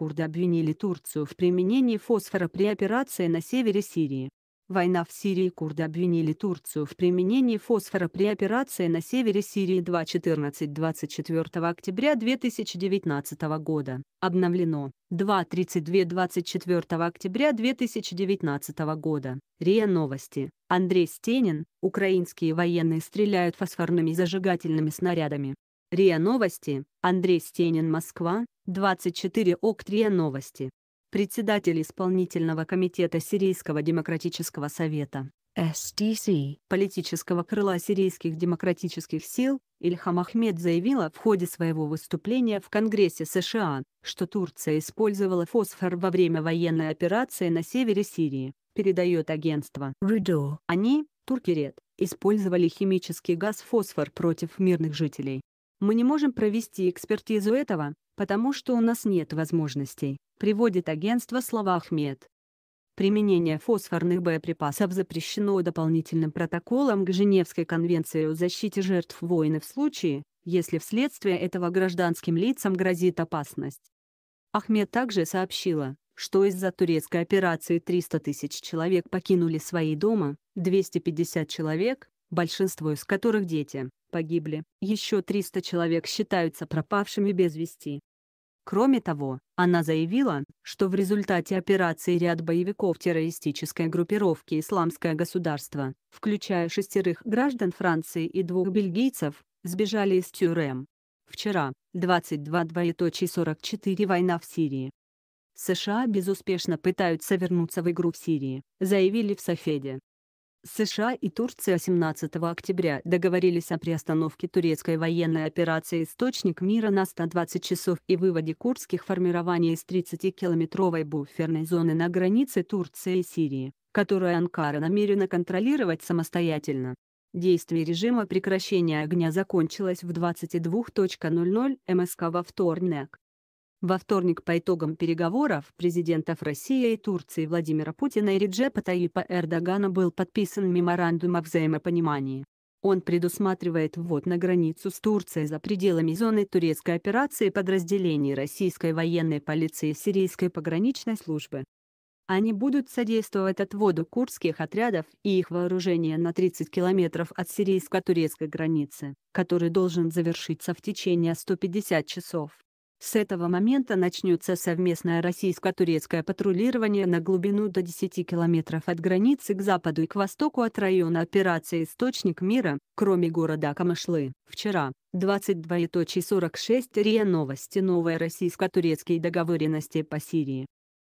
курды обвинили Турцию в применении фосфора при операции на севере Сирии. Война в Сирии курды обвинили Турцию в применении фосфора при операции на севере Сирии 2.14-24 октября 2019 года. Обновлено. 2.32-24 октября 2019 года. РИА Новости. Андрей Стенин. Украинские военные стреляют фосфорными зажигательными снарядами. РИА Новости, Андрей Стенин, Москва, 24 ОКТ РИА Новости. Председатель Исполнительного комитета Сирийского демократического совета (СДС) политического крыла сирийских демократических сил, Ильхам Ахмед заявила в ходе своего выступления в Конгрессе США, что Турция использовала фосфор во время военной операции на севере Сирии, передает агентство Ридо. Они, турки РЕД, использовали химический газ фосфор против мирных жителей. Мы не можем провести экспертизу этого, потому что у нас нет возможностей, приводит агентство слова Ахмед. Применение фосфорных боеприпасов запрещено дополнительным протоколом к Женевской конвенции о защите жертв войны в случае, если вследствие этого гражданским лицам грозит опасность. Ахмед также сообщила, что из-за турецкой операции 300 тысяч человек покинули свои дома, 250 человек, большинство из которых дети погибли. Еще 300 человек считаются пропавшими без вести. Кроме того, она заявила, что в результате операции ряд боевиков террористической группировки «Исламское государство», включая шестерых граждан Франции и двух бельгийцев, сбежали из тюрем. Вчера, 22.44 война в Сирии. США безуспешно пытаются вернуться в игру в Сирии, заявили в Софеде. США и Турция 17 октября договорились о приостановке турецкой военной операции «Источник мира» на 120 часов и выводе курдских формирований из 30-километровой буферной зоны на границе Турции и Сирии, которую Анкара намерена контролировать самостоятельно. Действие режима прекращения огня закончилось в 22.00 МСК во вторник. Во вторник по итогам переговоров президентов России и Турции Владимира Путина и Реджепа Таипа Эрдогана был подписан меморандум о взаимопонимании. Он предусматривает ввод на границу с Турцией за пределами зоны турецкой операции подразделений российской военной полиции и сирийской пограничной службы. Они будут содействовать отводу курдских отрядов и их вооружения на 30 километров от сирийско-турецкой границы, который должен завершиться в течение 150 часов. С этого момента начнется совместное российско-турецкое патрулирование на глубину до 10 километров от границы к западу и к востоку от района операции «Источник мира», кроме города Камышлы. Вчера, 22.46 РИА Новости Новые российско-турецкие договоренности по Сирии.